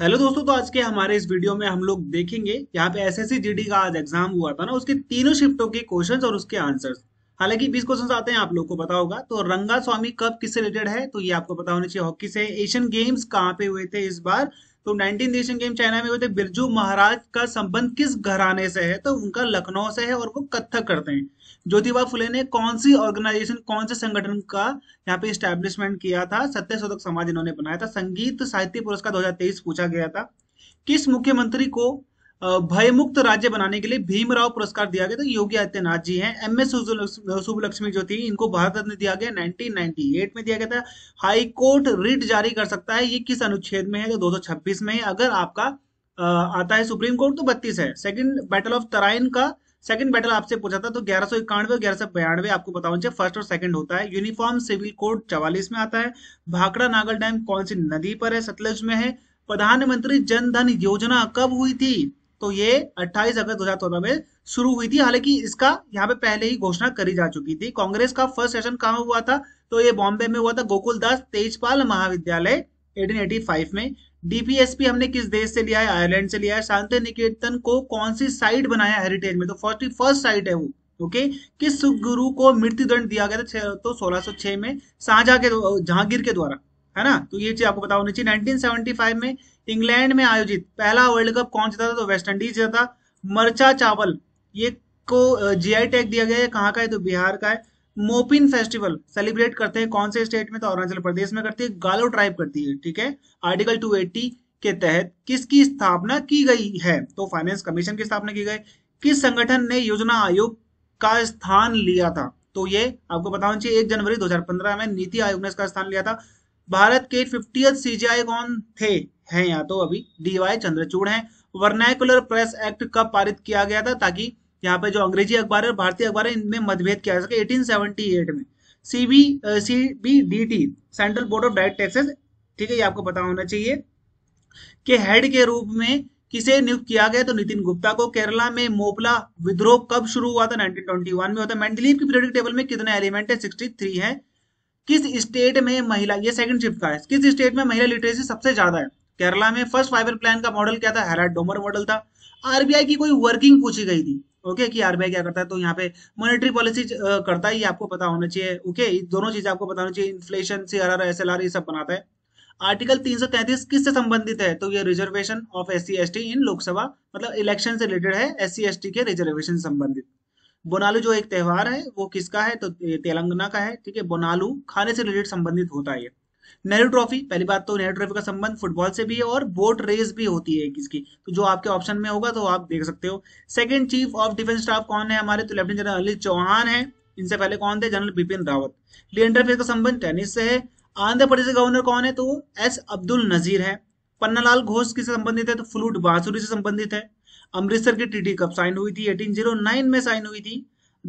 hello दोस्तों तो आज के हमारे इस वीडियो में हम लोग देखेंगे यहाँ पे एसएससी जीडी का आज एग्जाम हुआ था ना उसके तीनों शिफ्टों के क्वेश्चंस और उसके आंसर्स हालांकि 20 क्वेश्चंस आते हैं आप लोग को पता होगा तो रंगा स्वामी कब किससे रिलेटेड है तो ये आपको पता होना चाहिए हॉकी से एशियन गेम्स कहाँ पे हुए थे इस बार तो नाइनटीन एशियन गेम चाइना में होते बिरजू महाराज का संबंध किस घराने से है तो उनका लखनऊ से है और वो कथक करते हैं ज्योतिबा फुले ने कौन सी ऑर्गेनाइजेशन कौन से संगठन का यहाँ पे स्टैब्लिशमेंट किया था सत्य शोधक समाज इन्होंने बनाया था संगीत साहित्य पुरस्कार 2023 पूछा गया था किस मुख्यमंत्री को भयमुक्त राज्य बनाने के लिए भीमराव पुरस्कार दिया गया तो योगी आदित्यनाथ जी हैं एम एस सुबलक्ष्मी जो थी इनको भारत रत्न दिया गया 1998 में दिया गया था हाई कोर्ट रिट जारी कर सकता है ये किस अनुच्छेद में है तो 226 में है अगर आपका आता है सुप्रीम कोर्ट तो बत्तीस है सेकंड बैटल ऑफ तराइन का सेकंड बैटल आपसे पूछा था तो ग्यारह सौ इक्यानवे और ग्यारह सौ बयानवे आपको बताओ चाहिए फर्स्ट और सेकंड होता है यूनिफॉर्म सिविल कोड चवालीस में आता है भाखड़ा नागल डैम कौन सी नदी पर है सतलज में है प्रधानमंत्री जनधन योजना कब हुई थी तो ये 28 अगस्त हजार में शुरू हुई थी हालांकि इसका यहाँ पे पहले ही घोषणा करी जा चुकी थी कांग्रेस का फर्स्ट सेशन कहा हुआ था तो ये बॉम्बे में हुआ था गोकुल दास तेजपाल महाविद्यालय 1885 में डीपीएसपी हमने किस देश से लिया है आयरलैंड से लिया है शांति निकेतन को कौन सी साइट बनाया हेरिटेज में तो फर्स्ट फर्स्ट साइट है वो ओके किस गुरु को मृत्यु दंड दिया गया था तो 1606 में शाहजहा के जहांगीर के द्वारा है ना तो ये चीज आपको बता होनी चाहिए 1975 में इंग्लैंड में आयोजित पहला वर्ल्ड कप कौन जीता था तो वेस्ट इंडीज जीता था मरचा चावल ये को जीआई टैग दिया गया है कहाँ का है तो बिहार का है मोपिन फेस्टिवल सेलिब्रेट करते हैं कौन से स्टेट में तो अरुणाचल प्रदेश में करती है गालो ट्राइब करती है ठीक है आर्टिकल 280 के तहत किसकी स्थापना की गई है तो फाइनेंस कमीशन की स्थापना की गई किस संगठन ने योजना आयोग का स्थान लिया था तो ये आपको बताना चाहिए एक जनवरी 2015 में नीति आयोग ने इसका स्थान लिया था भारत के फिफ्टियथ सीजीआई कौन थे हैं या तो अभी डी वाई चंद्रचूड़ हैं वर्नैकुलर प्रेस एक्ट कब पारित किया गया था ताकि यहाँ पे जो अंग्रेजी अखबार है भारतीय अखबार है इनमें मतभेद किया जा सके एटीन में CB C B D T central board of direct taxes ठीक है ये आपको पता होना चाहिए कि हेड के रूप में किसे नियुक्त किया गया तो नितिन गुप्ता को केरला में मोपला विद्रोह कब शुरू हुआ था 1921 में होता है मेंडलीव की पीरियडिक टेबल में कितने एलिमेंट है 63 है किस स्टेट में महिला ये सेकंड शिफ्ट का है किस स्टेट में महिला लिटरेसी सबसे ज्यादा है केरला में फर्स्ट फाइबर प्लान का मॉडल क्या था हेरा डोमर मॉडल था आरबीआई की कोई वर्किंग पूछी गई थी ओके कि आरबीआई क्या करता है तो यहाँ पे मॉनेटरी पॉलिसी करता है ये आपको पता होना चाहिए ओके दोनों चीजें आपको पता होना चाहिए इन्फ्लेशन सी आर ये सब बनाता है आर्टिकल 333 किससे संबंधित है तो ये रिजर्वेशन ऑफ एस सी इन लोकसभा मतलब इलेक्शन से रिलेटेड है एस सी के रिजर्वेशन संबंधित बोनालू जो एक त्यौहार है वो किसका है तो तेलंगाना का है ठीक है बोनालू खाने से रिलेटेड संबंधित होता है नेहरू ट्रॉफी पहली बात तो नेहरू ट्रॉफी का संबंध फुटबॉल से भी है और बोट रेस भी होती है किसकी तो जो आपके ऑप्शन में होगा तो आप देख सकते हो second chief of defence staff कौन है हमारे तो लेफ्टिनेंट जनरल अनिल चौहान है इनसे पहले कौन थे जनरल बिपिन रावत लियंडर फेस का संबंध टेनिस से है आंध्र प्रदेश का गवर्नर कौन है तो एस अब्दुल नजीर है पन्नालाल घोष किससे संबंधित है तो फ्लूट बांसुरी से संबंधित है अमृतसर की ट्रीटी कब साइन हुई थी 1809 में साइन हुई थी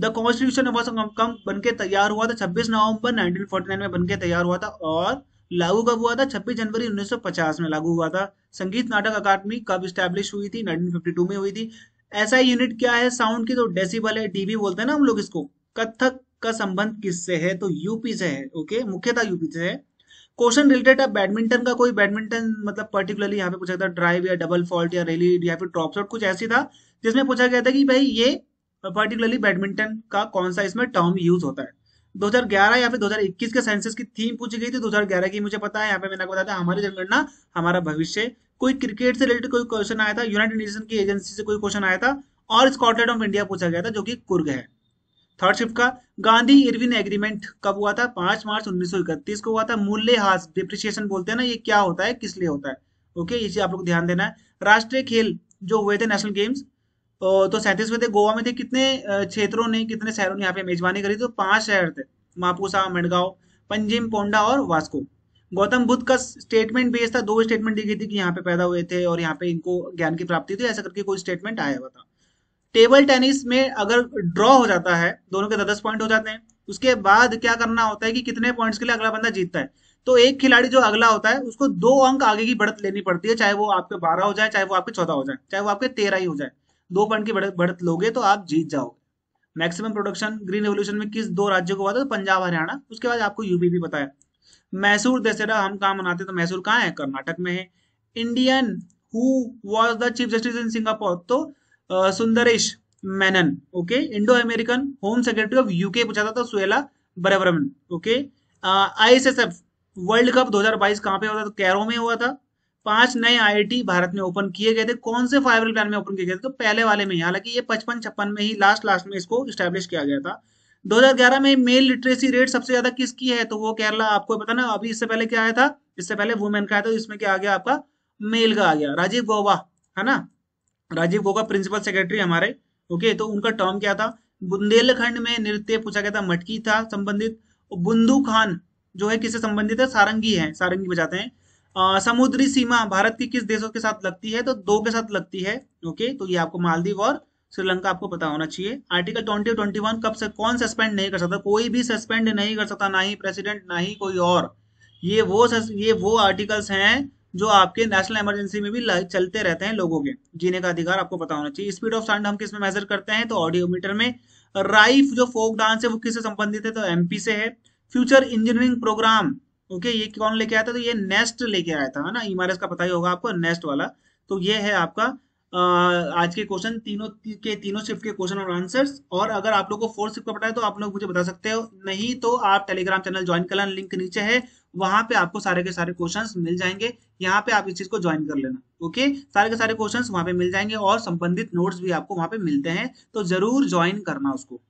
द कॉन्स्टिट्यूशन ऑफ असम कम बन के तैयार हुआ था 26 नवंबर 1949 में बन के तैयार हुआ था और लागू कब हुआ था 26 जनवरी 1950 में लागू हुआ था संगीत नाटक अकादमी कब स्टैब्लिश हुई थी 1952 में हुई थी ऐसा यूनिट क्या है साउंड की तो डेसीबल है डीबी बोलते हैं ना हम लोग इसको कथक का संबंध किससे है तो यूपी से है ओके मुख्यतः यूपी से है क्वेश्चन रिलेटेड है बैडमिंटन का कोई बैडमिंटन मतलब पर्टिकुलरली यहाँ पे पूछा था ड्राइव या डबल फॉल्ट या रैली या फिर ड्रॉप शॉट कुछ ऐसी था जिसमें पूछा गया था कि भाई ये पर्टिकुलरली बैडमिंटन का कौन सा इसमें टर्म यूज होता है 2011 या फिर 2021 के सेंसस की थीम पूछी गई थी 2011 की मुझे पता है यहाँ पे मैंने बताया था हमारी जनगणना हमारा भविष्य कोई क्रिकेट से रिलेटेड कोई क्वेश्चन आया था यूनाइटेड नेशन की एजेंसी से कोई क्वेश्चन आया था और स्कॉटलैंड ऑफ इंडिया पूछा गया था जो कि कुर्ग है थर्ड शिफ्ट का गांधी इरविन एग्रीमेंट कब हुआ था पांच मार्च उन्नीस को हुआ था मूल्य हास डिप्रिशिएशन बोलते हैं ना ये क्या होता है किस लिए होता है ओके इसे आप लोग ध्यान देना है राष्ट्रीय खेल जो हुए थे नेशनल गेम्स तो हुए थे गोवा में थे कितने क्षेत्रों ने कितने शहरों ने यहाँ पे मेजबानी करी तो पांच शहर थे मापूसा मडगांव पंजिम पोंडा और वास्को गौतम बुद्ध का स्टेटमेंट बेस था दो स्टेटमेंट दी गई थी कि यहाँ पे पैदा हुए थे और यहाँ पे इनको ज्ञान की प्राप्ति थी ऐसा करके कोई स्टेटमेंट आया हुआ था टेबल टेनिस में अगर ड्रॉ हो जाता है दोनों के दस दस पॉइंट हो जाते हैं उसके बाद क्या करना होता है कि कितने पॉइंट्स के लिए अगला बंदा जीतता है तो एक खिलाड़ी जो अगला होता है उसको दो अंक आगे की बढ़त लेनी पड़ती है चाहे वो आपके बारह हो जाए चाहे वो आपके चौदह हो जाए चाहे वो आपके तेरह ही हो जाए दो पॉइंट की बढ़त लोगे तो आप जीत जाओगे मैक्सिमम प्रोडक्शन ग्रीन रेवल्यूशन में किस दो राज्यों को हुआ था तो पंजाब हरियाणा उसके बाद आपको यूपी भी बताया मैसूर दशहरा हम कहा मनाते तो मैसूर कहाँ है कर्नाटक में है Indian who was the chief justice in Singapore तो Sundaresh Menon okay Indo American home secretary of UK पूछा था, था तो Suella Braverman okay ISSF world cup 2022 कहां पे हुआ था तो कैरो में हुआ था पांच नए आईआईटी भारत में ओपन किए गए थे कौन से फाइव प्लान में ओपन किए गए थे तो पहले वाले में हालांकि ये पचपन छप्पन में ही लास्ट लास्ट में इसको स्टैब्लिश किया गया था 2011 में मेल लिटरेसी रेट सबसे ज्यादा किसकी है तो वो केरला आपको पता ना अभी इससे पहले क्या आया था इससे पहले वुमेन का आया था इसमें क्या आ गया आपका मेल का आ गया राजीव गोवा है ना राजीव गोगा प्रिंसिपल सेक्रेटरी हमारे ओके तो उनका टर्म क्या था बुंदेलखंड में नृत्य पूछा गया था मटकी था संबंधित बुंदू खान जो है किससे संबंधित है सारंगी है सारंगी बजाते हैं आ, समुद्री सीमा भारत की किस देशों के साथ लगती है तो दो के साथ लगती है ओके तो ये आपको मालदीव और श्रीलंका आपको पता होना चाहिए आर्टिकल ट्वेंटी ट्वेंटी वन कब से कौन सस्पेंड नहीं कर सकता कोई भी सस्पेंड नहीं कर सकता ना ही प्रेसिडेंट ना ही कोई और ये वो सस, ये वो आर्टिकल्स हैं जो आपके नेशनल इमरजेंसी में भी चलते रहते हैं लोगों के जीने का अधिकार आपको पता होना चाहिए स्पीड ऑफ साउंड हम किस में मेजर करते हैं तो ऑडियोमीटर में राइफ जो फोक डांस है वो किससे संबंधित है तो एमपी से है फ्यूचर इंजीनियरिंग प्रोग्राम ओके ये कौन लेके आया था तो ये नेस्ट लेके आया था है ना ईमारस e का पता ही होगा आपको नेस्ट वाला तो ये है आपका आज के क्वेश्चन तीनों के तीनों शिफ्ट के क्वेश्चन और आंसर्स और अगर आप लोग को फोर्थ शिफ्ट का पता है तो आप लोग मुझे बता सकते हो नहीं तो आप टेलीग्राम चैनल ज्वाइन कर लिंक नीचे है वहां पे आपको सारे के सारे क्वेश्चंस मिल जाएंगे यहाँ पे आप इस चीज को ज्वाइन कर लेना ओके सारे के सारे क्वेश्चंस वहां पे मिल जाएंगे और संबंधित नोट्स भी आपको वहां पे मिलते हैं तो जरूर ज्वाइन करना उसको